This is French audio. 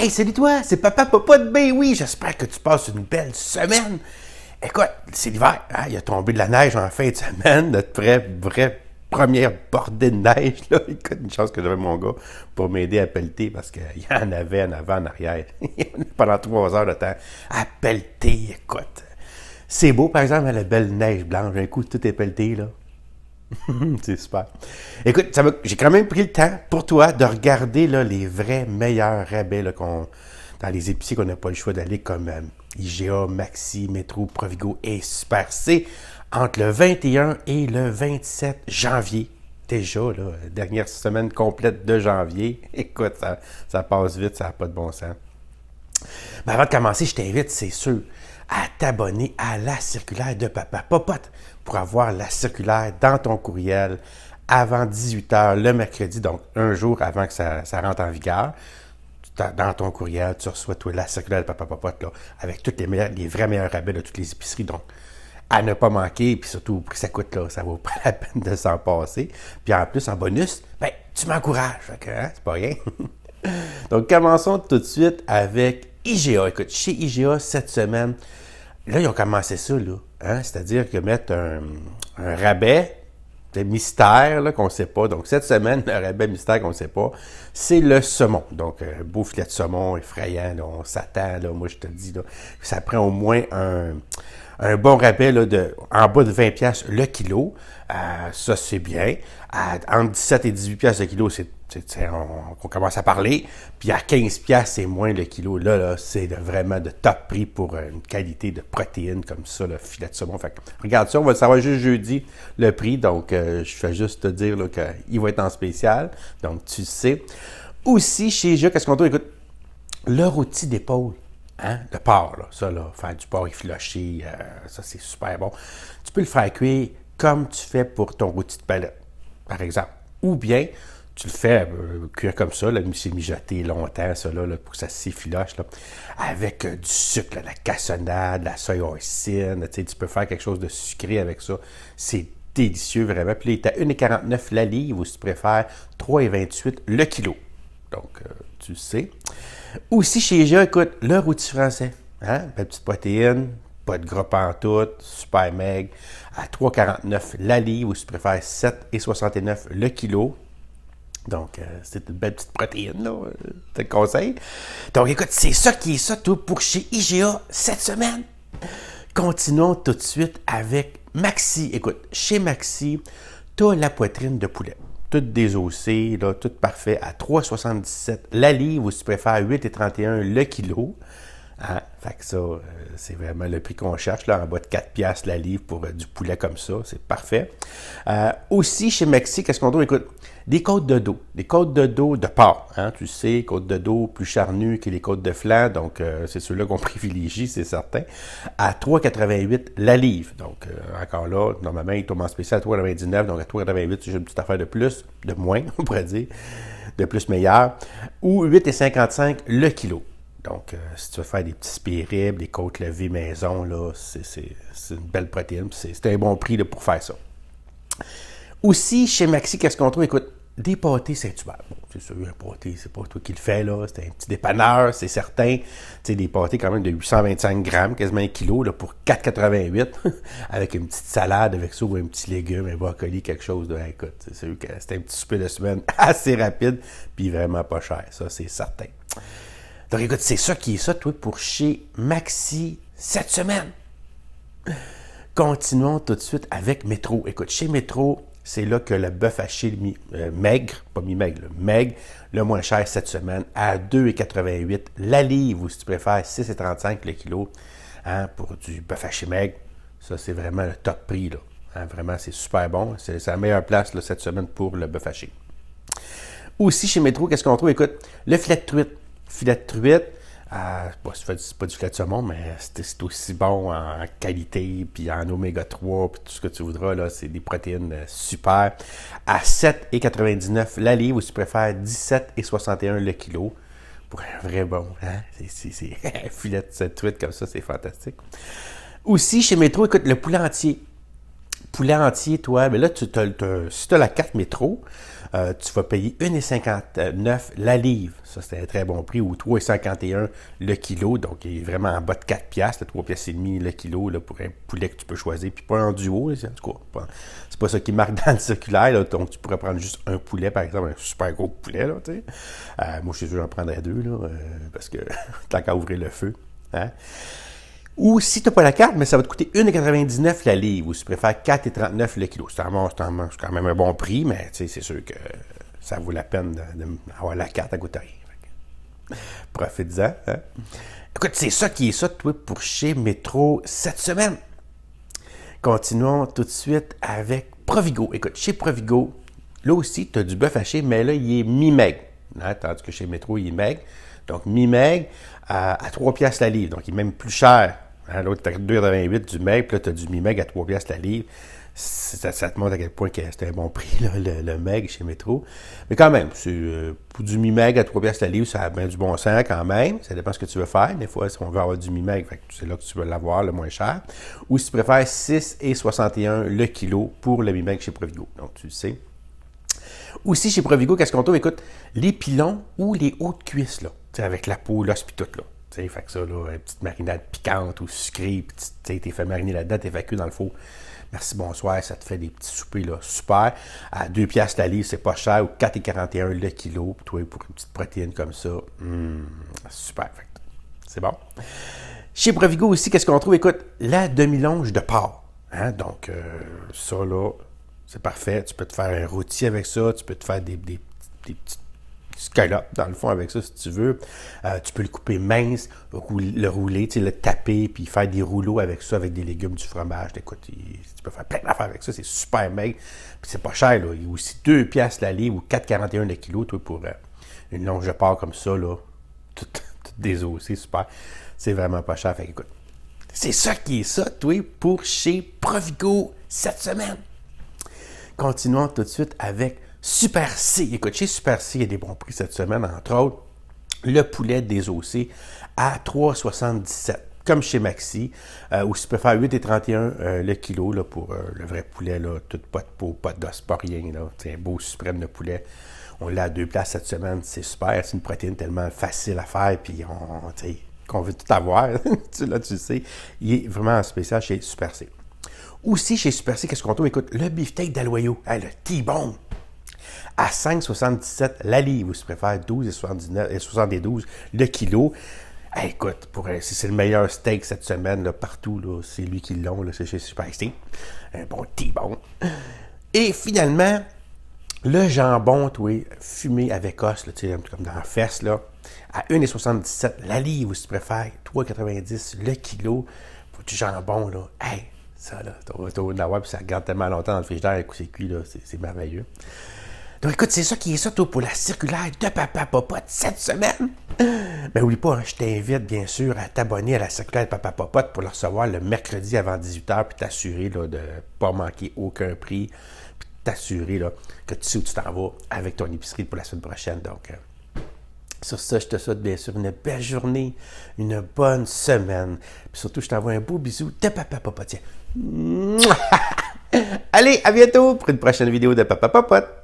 Hey, salut toi, c'est Papa Papa de Ben oui, j'espère que tu passes une belle semaine. Écoute, c'est l'hiver, hein? il a tombé de la neige en fin de semaine, notre vraie, vraie première bordée de neige. Là. Écoute, une chance que j'avais mon gars pour m'aider à pelleter parce qu'il y en avait en avant, en arrière. Pendant trois heures de temps à pelleter, écoute. C'est beau, par exemple, la belle neige blanche. Un coup, tout est pelleté, là. c'est super. Écoute, j'ai quand même pris le temps pour toi de regarder là, les vrais meilleurs rabais là, dans les épiciers qu'on n'a pas le choix d'aller comme euh, IGA, Maxi, Métro, Provigo et Super C entre le 21 et le 27 janvier. Déjà, là, dernière semaine complète de janvier. Écoute, ça, ça passe vite, ça n'a pas de bon sens. Mais ben, avant de commencer, je t'invite, c'est sûr à t'abonner à la circulaire de Papa Popote pour avoir la circulaire dans ton courriel avant 18h le mercredi, donc un jour avant que ça, rentre en vigueur. Dans ton courriel, tu reçois toi, la circulaire de Papa Popote avec tous les, les vrais meilleurs rabais de toutes les épiceries. Donc, à ne pas manquer, puis surtout que ça coûte, là, ça vaut pas la peine de s'en passer. Puis en plus, en bonus, ben, tu m'encourages, hein, c'est pas rien. Donc, commençons tout de suite avec IGA, écoute, chez IGA, cette semaine, là, ils ont commencé ça, là. Hein? C'est-à-dire que mettre un, rabais de mystère là, qu'on ne sait pas. Donc, cette semaine, le rabais mystère qu'on ne sait pas, c'est le saumon. Donc, un euh, beau filet de saumon effrayant, là, on s'attend. Moi, je te dis, là, ça prend au moins un, un bon rabais de, en bas de 20$ le kilo, euh, ça c'est bien. entre 17 et 18$ le kilo, c'est, on, commence à parler. Puis à 15$ c'est moins le kilo. Là, là c'est vraiment de top prix pour une qualité de protéines comme ça, le filet de saumon. Fait regarde ça, on va le savoir juste jeudi le prix. Donc, euh, je vais juste te dire qu'il va être en spécial. Donc, tu sais. Aussi, chez Jacques, qu'est-ce qu'on trouve? Écoute, leur outil d'épaule. Hein? Le porc, ça, là, faire du porc effiloché, euh, ça, c'est super bon. Tu peux le faire cuire comme tu fais pour ton rôti de palette, par exemple. Ou bien, tu le fais euh, cuire comme ça, là, c'est mijoté longtemps, ça, là, pour que ça s'effiloche, avec euh, du sucre, la cassonade, la soya sais, tu peux faire quelque chose de sucré avec ça. C'est délicieux, vraiment. Puis là, tu as 1,49 la livre, ou si tu préfères, 3,28 le kilo. Donc, euh, tu sais. Aussi chez IGA, écoute, le rôti français. Hein? Belle petite protéine, pas de gras pantoute, super meg. À 3,49 la livre, ou si tu préfères 7,69 le kilo. Donc, euh, c'est une belle petite protéine, là, euh, le conseil. Donc, écoute, c'est ça qui est ça, tout pour chez IGA cette semaine. Continuons tout de suite avec Maxi. Écoute, chez Maxi, tu as la poitrine de poulet tout désossé, là, tout parfait à 3,77 la livre ou si tu préfères 8,31 le kilo. Ah, Fait que ça, euh, c'est vraiment le prix qu'on cherche, là, en bas de 4 piastres la livre pour euh, du poulet comme ça. C'est parfait. Euh, aussi, chez Mexique qu'est-ce qu'on trouve? Écoute, des côtes de dos. Des côtes de dos de porc. Hein? Tu sais, côtes de dos plus charnues que les côtes de flanc. Donc, c'est ceux-là qu'on privilégie, c'est certain. À 3,88 la livre. Donc, encore là, normalement, il tombe en spécial à 3,99. Donc, à 3,88, c'est une petite affaire de plus, de moins, on pourrait dire. De plus meilleur. Ou 8,55 le kilo. Donc, euh, si tu veux faire des petits spiribes, des côtes levées maison, là, c'est une belle protéine. C'est un bon prix pour faire ça. Aussi, chez Maxi, qu'est-ce qu'on trouve? Écoute, des pâtés Saint-Hubert. Bon, c'est sûr, un pâté, c'est pas toi qui le fais, là. C'est un petit dépanneur, c'est certain. C'est des pâtés quand même de 825 grammes, quasiment un kilo, là, pour 4,88, avec une petite salade, avec ça, ou un petit légume, un brocoli, quelque chose. De, écoute, c'est sûr que un petit souper de semaine assez rapide, puis vraiment pas cher, ça, c'est certain. Donc écoute, c'est ça qui est ça, toi, pour chez Maxi cette semaine. Continuons tout de suite avec Métro. Écoute, chez Métro, c'est là que le bœuf haché euh, maigre, pas mi-maigre, le maigre, le moins cher cette semaine, à 2,88 la livre, ou si tu préfères, 6,35 le kilo hein, pour du bœuf haché maigre. Ça, c'est vraiment le top prix. Là. Hein, vraiment, c'est super bon. C'est la meilleure place là, cette semaine pour le bœuf haché. Aussi, chez Métro, qu'est-ce qu'on trouve? Écoute, le flat de truite filet de truite, euh, c'est pas du filet de saumon, mais c'est aussi bon en qualité, puis en oméga 3, puis tout ce que tu voudras. là C'est des protéines euh, super. À 7,99 la livre, ou si tu préfères 17,61 le kilo. Pour un vrai bon, hein? c'est, filet de truite comme ça, c'est fantastique. Aussi, chez Métro, écoute, le poulet entier poulet entier, toi, mais ben là, tu, si tu as la carte métro, euh, tu vas payer 1,59 la livre. Ça, c'est un très bon prix. Ou 3,51 le kilo. Donc, il est vraiment en bas de 4 piastres, 3 et demi le kilo là, pour un poulet que tu peux choisir. Puis pas en duo, c'est pas, c'est pas ça qui marque dans le circulaire. donc, tu pourrais prendre juste un poulet, par exemple, un super gros poulet. Là, euh, moi, je suis sûr j'en prendrais deux, euh, parce que t'as qu'à ouvrir le feu. Hein? Ou si tu n'as pas la carte, mais ça va te coûter 1,99 la livre, ou si tu préfères 4,39 le kilo. C'est quand même un bon prix, mais c'est sûr que ça vaut la peine d'avoir la carte à goûter. Profite en hein. Écoute, c'est ça qui est ça, toi, pour chez Métro cette semaine. Continuons tout de suite avec Provigo. Écoute, chez Provigo, là aussi, tu as du bœuf haché, mais là, il est mi-maigre. Hein, tandis que chez Métro, il est mi-meg. Donc, mi-maigre à 3 piastres la livre. Donc, il est même plus cher Hein, L'autre, as 2,28$ du meg, puis là, as du mi-meg à 3 la livre. Ça, te montre à quel point c'est c'était un bon prix, le, meg chez Métro. Mais quand même, pour euh, du mi-meg à 3 la livre, ça a du bon sens quand même. Ça dépend ce que tu veux faire. Des fois, si on veut avoir du mi-meg, c'est là que tu veux l'avoir le moins cher. Ou si tu préfères 6,61 le kilo pour le mi-meg chez Provigo. Donc, tu le sais. Aussi, chez Provigo, qu'est-ce qu'on trouve? Écoute, les pilons ou les hautes cuisses, là, avec la peau, l'os, puis tout, là fait que ça, là, une petite marinade piquante ou sucrée, puis tu t'es fait mariner là-dedans, t'es vacu dans le four. Merci, bonsoir, ça te fait des petits soupers, là, super. À 2 piastres la livre, c'est pas cher, ou 4,41 le kilo, pour toi, pour une petite protéine comme ça, hmm, super, c'est bon. Chez Provigo aussi, qu'est-ce qu'on trouve? Écoute, la demi-longe de porc. Hein, donc, euh, ça, là, c'est parfait. Tu peux te faire un rôti avec ça, tu peux te faire des, des, des petites scale là dans le fond, avec ça, si tu veux. Euh, tu peux le couper mince, le rouler, le taper, puis faire des rouleaux avec ça, avec des légumes, du fromage. Écoute, tu peux faire plein d'affaires avec ça, c'est super maigre. Puis c'est pas cher, là. Il y a aussi 2 piastres la livre ou 4,41 le kilo, toi, pour euh, une longe de comme ça, là. Tout, tout C'est super. C'est vraiment pas cher. Fait écoute, c'est ça qui est ça, toi, pour chez Provigo cette semaine. Continuons tout de suite avec Super C. Écoute, chez Super C, il y a des bons prix cette semaine, entre autres. Le poulet des désossé à 3,77 comme chez Maxi, euh, où tu peux faire 8,31 euh, le kilo pour euh, le vrai poulet, là, toute pas de peau, pas d'os, pas rien. C'est un beau suprême de poulet. On l'a à deux places cette semaine, c'est super. C'est une protéine tellement facile à faire, puis on, qu'on veut tout avoir. là, tu sais, il est vraiment spécial chez Super C. Aussi, chez Super C, qu'est-ce qu'on trouve? Écoute, le beefsteak d'Aloyo, hein, le T-bone à 5,77 la livre, ou si préfère 12,79 et le kilo. écoute, pour, c'est le meilleur steak cette semaine là, partout. Là, c'est lui qui l'ont, c'est chez Super Steak. Un bon petit bon Et finalement, le jambon, tu vois, fumé avec os, peu comme dans la fesse, là, à 1,77 la livre, ou si tu préfères, 3,90 le kilo pour du jambon. Là. Hey, ça, là, retourne puis ça garde tellement longtemps dans le frigidaire, c'est cuit, là, c'est merveilleux. Donc écoute, c'est ça qui est ça, pour la circulaire de Papa Popote cette semaine. Mais ben, oublie pas, hein, je t'invite bien sûr à t'abonner à la circulaire de Papa Popote pour la recevoir le mercredi avant 18h, puis t'assurer de ne pas manquer aucun prix, puis t'assurer que tu sais où tu t'en vas avec ton épicerie pour la semaine prochaine. Donc, euh, sur ça, je te souhaite bien sûr une belle journée, une bonne semaine. Puis surtout, je t'envoie un beau bisou de Papa Popote. Allez, à bientôt pour une prochaine vidéo de Papa Popote.